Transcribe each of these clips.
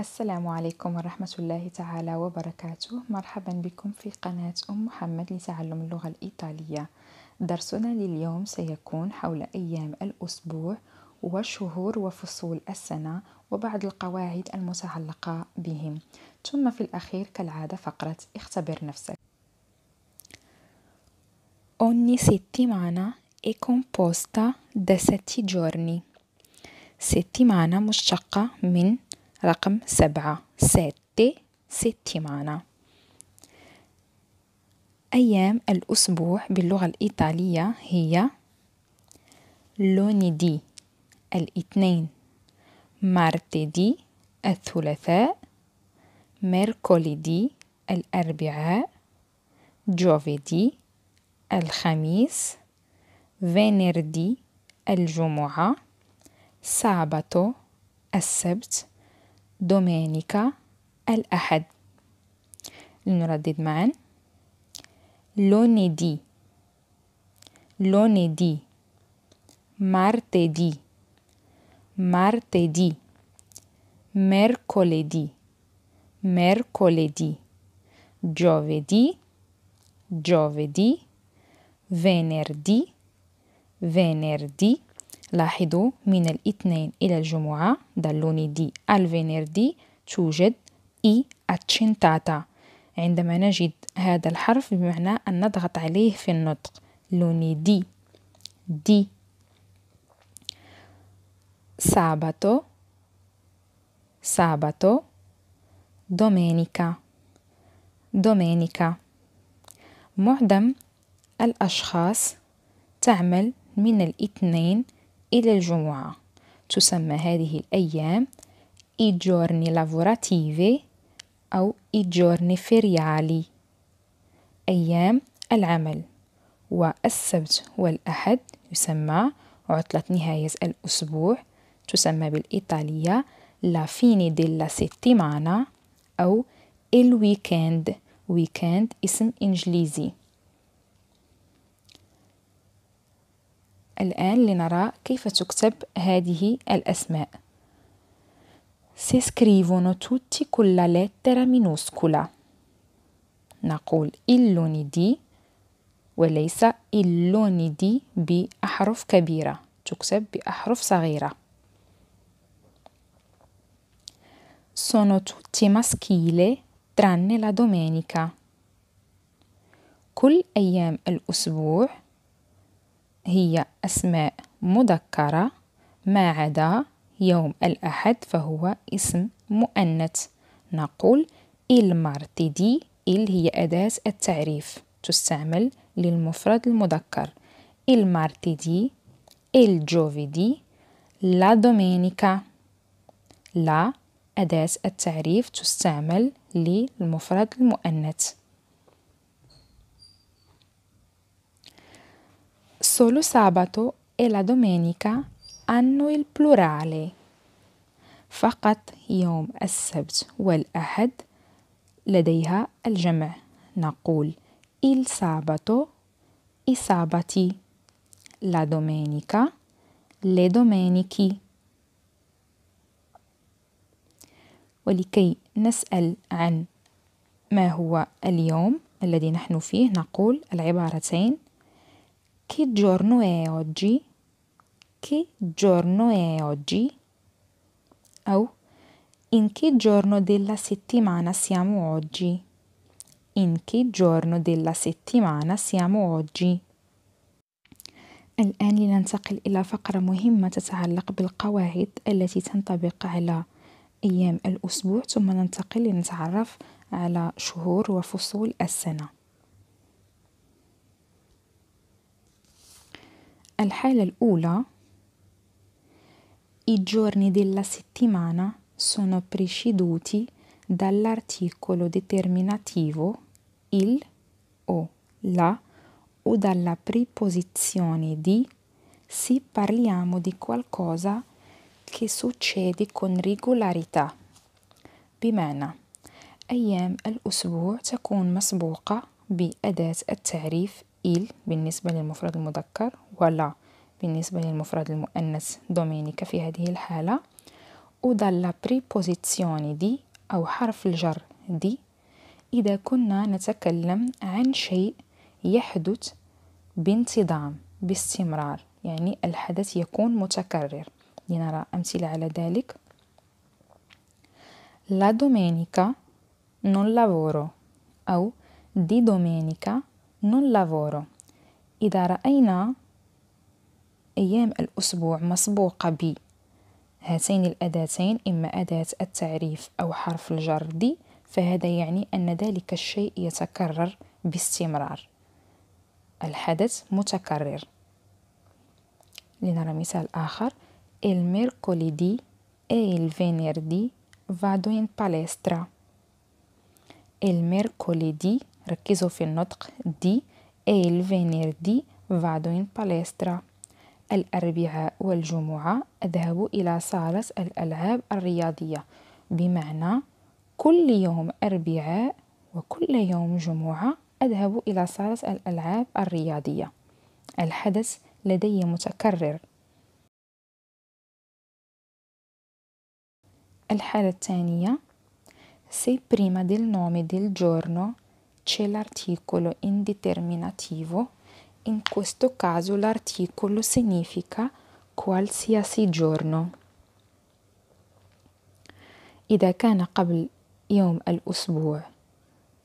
السلام عليكم ورحمة الله تعالى وبركاته مرحبا بكم في قناة أم محمد لتعلم اللغة الإيطالية درسنا لليوم سيكون حول أيام الأسبوع وشهور وفصول السنة وبعض القواعد المتعلقة بهم ثم في الأخير كالعادة فقرة اختبر نفسك Ogni settimana è composta da sette giorni settimana مشتقة من رقم سبعة ستة ستة معنا أيام الأسبوع باللغة الإيطالية هي لونيدي الاثنين مارتدي الثلاثاء ميركوليدي الأربعاء جوفيدي الخميس فينيردي الجمعة ساباتو السبت دومينيكا الأحد لنردد معا لوني دي مارتدي دي ميركوليدي دي جوفيدي دي ميركولي دي لاحظوا من الاثنين إلى الجمعة دالوني دي الفينيردي توجد إي أتشنتاتا عندما نجد هذا الحرف بمعنى أن نضغط عليه في النطق لوني دي دي sabato sabato دومينيكا دومينيكا معظم الأشخاص تعمل من الاثنين إلى الجمعة تسمى هذه الأيام إي جورني لافوراتيفي أو إي جورني فيريالي أيام العمل والسبت والأحد يسمى عطلة نهاية الأسبوع تسمى بالإيطالية لا فيني ديلا سيتيمانا أو الويكند ويكند اسم إنجليزي الآن لنرى كيف تكتب هذه الأسماء سيسكريفونو توتي كل con la نقول اللون دي وليس اللون دي بأحرف كبيرة تكتب بأحرف صغيرة Sono tutti maschile tranne la domenica كل أيام الأسبوع هي أسماء مذكرة ما عدا يوم الأحد فهو اسم مؤنث نقول المارتيدي إل هي أداة التعريف تستعمل للمفرد المذكر المارتيدي الجوفيدي لا دومينيكا لا أداة التعريف تستعمل للمفرد المؤنث Solo sabato e la domenica hanno il plurale. فقط يوم السبت والأحد لديها الجمع نقول il sabato i sabati la domenica le domenichi ولكي نسأل عن ما هو اليوم الذي نحن فيه نقول العبارتين Che giorno è oggi؟ Che giorno è oggi؟ Au. In che giorno della settimana siamo oggi؟ In che giorno della settimana siamo oggi؟ الآن لننتقل إلى فقرة مهمة تتعلق بالقواعد التي تنطبق على أيام الأسبوع ثم ننتقل لنتعرف على شهور وفصول السنة الحالة الأولى i giorni della settimana sono preceduti dall'articolo determinativo il o la o dalla preposizione di se parliamo di qualcosa che succede con regolarità بمعنى أيام الأسبوع تكون مسبوقة بأداة التعريف il بالنسبة للمفرد المذكر ولا بالنسبة للمفرد المؤنث دومينيكا في هذه الحالة ودالا بريبوزيزيوني دي أو حرف الجر دي إذا كنا نتكلم عن شيء يحدث بانتظام باستمرار يعني الحدث يكون متكرر لنرى أمثلة على ذلك لا دومينيكا نون لافورو أو دي دومينيكا نون لافورو إذا رأينا أيام الأسبوع مسبوقة ب هاتين الأداتين إما أداة التعريف أو حرف الجر دي فهذا يعني أن ذلك الشيء يتكرر باستمرار الحدث متكرر لنرى مثال آخر il mercoledì e il venerdì vado in palestra ركزوا في النطق دي e الفينيردي فادوين باليسترا الأربعاء والجمعة أذهب إلى صالة الألعاب الرياضية بمعنى كل يوم أربعاء وكل يوم جمعة أذهب إلى صالة الألعاب الرياضية الحدث لدي متكرر الحالة الثانية Se prima del nome del giorno c'è l'articolo indeterminativo In questo caso l'articolo significa qualsiasi giorno. إذا كان قبل يوم الأسبوع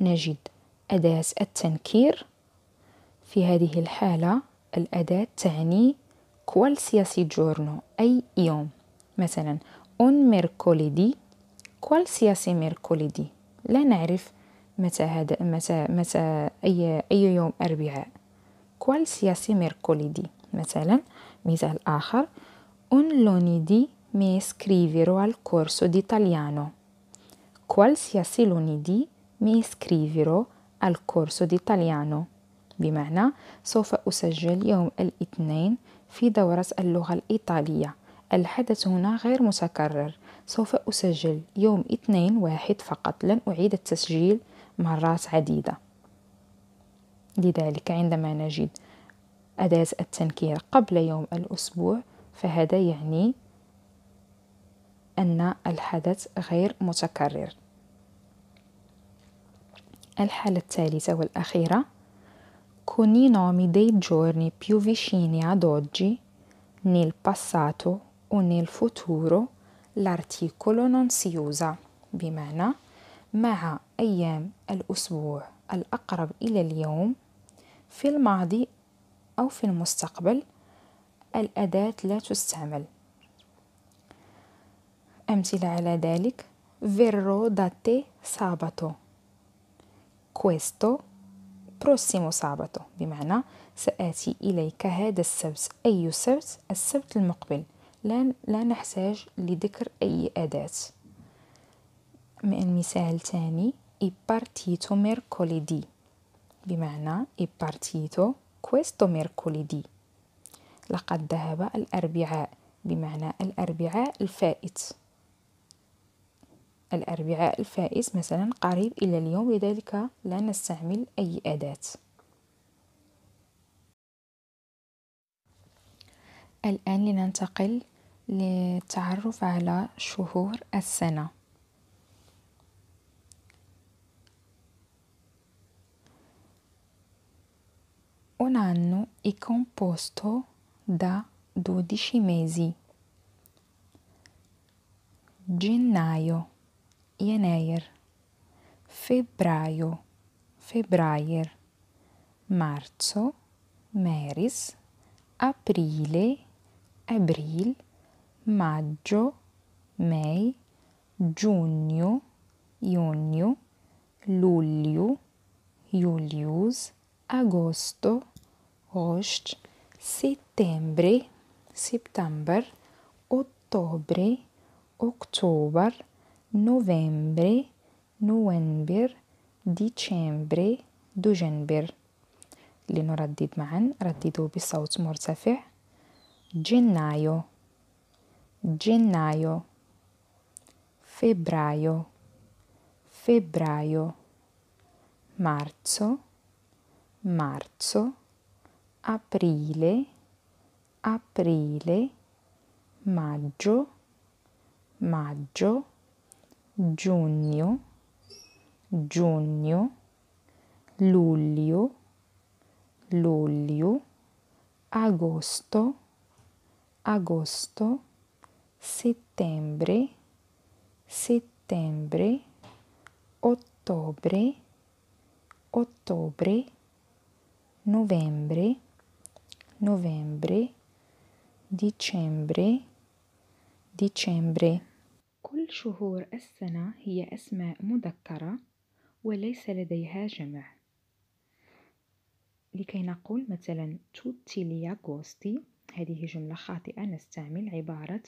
نجد أداة التنكير في هذه الحالة الأداة تعني qualsiasi giorno أي يوم مثلا un mercoledì qualsiasi mercoledì لا نعرف متى هذا متى متى أي أي يوم أربعاء كوال سياسي ميركوليدي مثلا مثال آخر un lunedì mi iscriverò al corso d'italiano qualsiasi lunedì mi iscriverò al corso d'italiano بمعنى سوف أسجل يوم الاثنين في دورة اللغة الإيطالية الحدث هنا غير متكرر سوف أسجل يوم اثنين واحد فقط لن أعيد التسجيل مرات عديدة لذلك عندما نجد أداة التنكير قبل يوم الأسبوع فهذا يعني أن الحدث غير متكرر الحالة الثالثة والأخيرة Con i nomi dei giorni più vicini ad oggi, nel passato o nel futuro, l'articolo non si usa بمعنى مع أيام الأسبوع الأقرب إلى اليوم في الماضي أو في المستقبل الأداة لا تستعمل أمثلة على ذلك verrò da te sabato questo prossimo sabato بمعنى سآتي إليك هذا السبت أي سبت السبت المقبل لا, لا نحتاج لذكر أي أداة من مثال تاني è partito mercoledì بمعنى إبارتيتو كويستو ميركوليدي لقد ذهب الأربعاء بمعنى الأربعاء الفائت الأربعاء الفائت مثلا قريب إلى اليوم لذلك لا نستعمل أي أداة الآن لننتقل للتعرف على شهور السنة un anno è composto da 12 mesi. Gennaio, Jenner, Febbraio, febbraier, Marzo, Meris, Aprile, Abril, Maggio, mei, Giugno, iunio, Luglio, Julius, Agosto, agosto, settembre, settembre, ottobre, october, novembre, november, ديشمبر دجنبر لأنه ردد معا ردده بصوت مرتفع gennaio gennaio febbraio febbraio marzo marzo aprile, aprile, maggio, maggio, giugno, giugno, luglio, luglio, agosto, agosto, settembre, settembre, ottobre, ottobre, novembre, novembre ديتشمبر ديتشمبر كل شهور السنة هي أسماء مذكرة وليس لديها جمع لكي نقول مثلا توتي لي أغوستي هذه جملة خاطئة نستعمل عبارة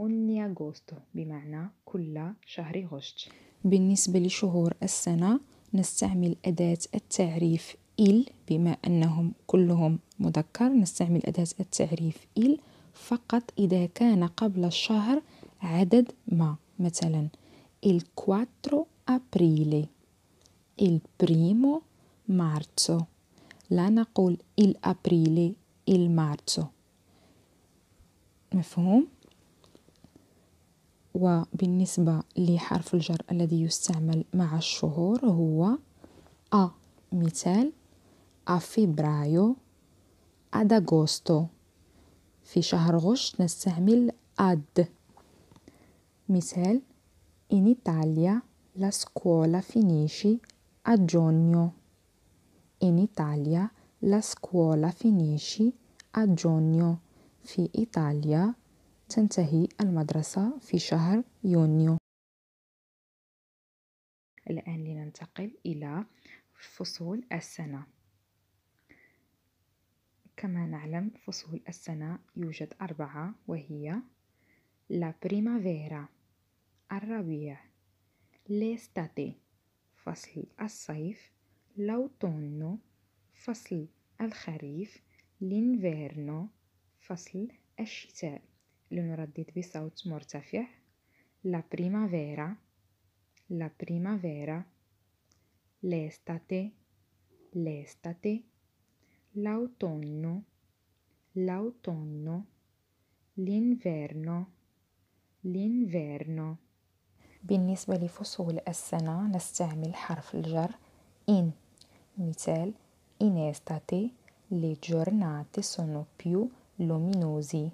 أوني أغوستو بمعنى كل شهر غشت بالنسبة لشهور السنة نستعمل أداة التعريف إل بما أنهم كلهم مذكر نستعمل أداة التعريف إل فقط إذا كان قبل الشهر عدد ما مثلا il 4 aprile il primo marzo لا نقول il aprile il marzo مفهوم وبالنسبة لحرف الجر الذي يستعمل مع الشهور هو أ مثال a febbraio ad agosto في شهر غش نستعمل ad مثال in Italia la scuola finisce a giugno in Italia la scuola finisce a giugno في إيطاليا تنتهي المدرسة في شهر يونيو الآن لننتقل إلى فصول السنة كما نعلم فصول السنة يوجد أربعة وهي لا بريمافيرا الربيع ليستاتي فصل الصيف لوتونو فصل الخريف لينفيرنو فصل الشتاء لنردد بصوت مرتفع لا بريمافيرا لا بريمافيرا l'estate l'estate l'autunno, l'autunno, l'inverno, l'inverno. بالنسبة لفصول السنة نستعمل حرف الجر in مثال in estate le giornate sono più luminosi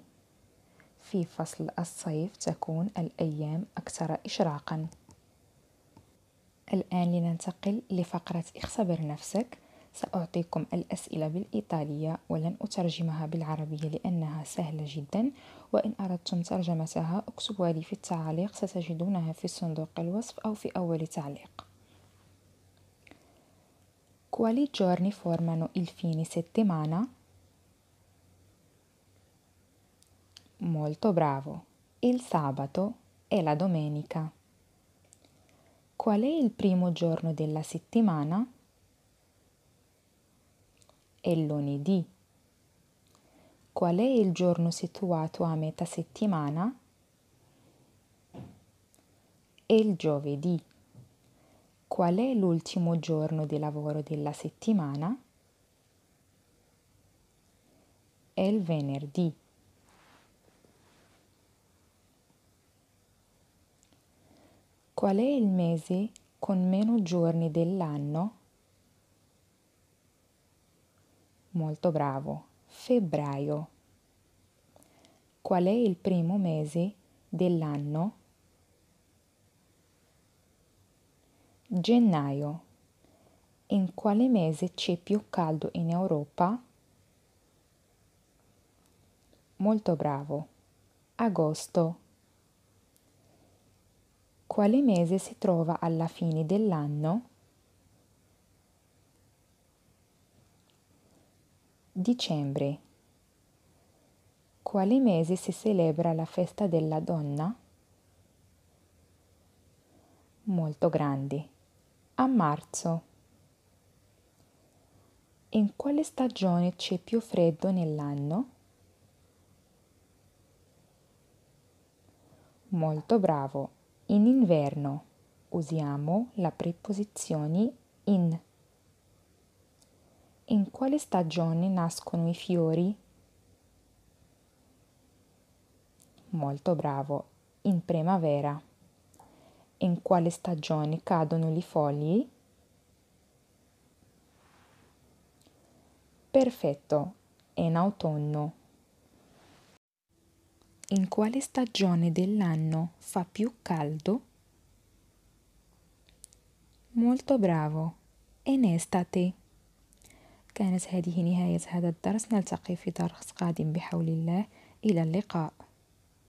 في فصل الصيف تكون الأيام أكثر إشراقا الآن لننتقل لفقرة اختبر نفسك سأعطيكم الأسئلة بالإيطالية ولن أترجمها بالعربية لأنها سهلة جدا وإن أردتم ترجمتها اكتبوها لي في التعاليق ستجدونها في صندوق الوصف أو في أول تعليق Quali giorni formano il fine settimana? Molto bravo. Il sabato e la domenica. Qual è il primo giorno della settimana? è lunedì. Qual è il giorno situato a metà settimana? È il giovedì. Qual è l'ultimo giorno di lavoro della settimana? È il venerdì. Qual è il mese con meno giorni dell'anno? Molto bravo. Febbraio. Qual è il primo mese dell'anno? Gennaio. In quale mese c'è più caldo in Europa? Molto bravo. Agosto. Quale mese si trova alla fine dell'anno? Dicembre. Quale mese si celebra la festa della donna? Molto grandi. A marzo. In quale stagione c'è più freddo nell'anno? Molto bravo. In inverno usiamo la preposizione in in quale stagione nascono i fiori? Molto bravo, in primavera. In quale stagione cadono le foglie? Perfetto, in autunno. In quale stagione dell'anno fa più caldo? Molto bravo, in estate. كانت هذه نهاية هذا الدرس نلتقي في درس قادم بحول الله إلى اللقاء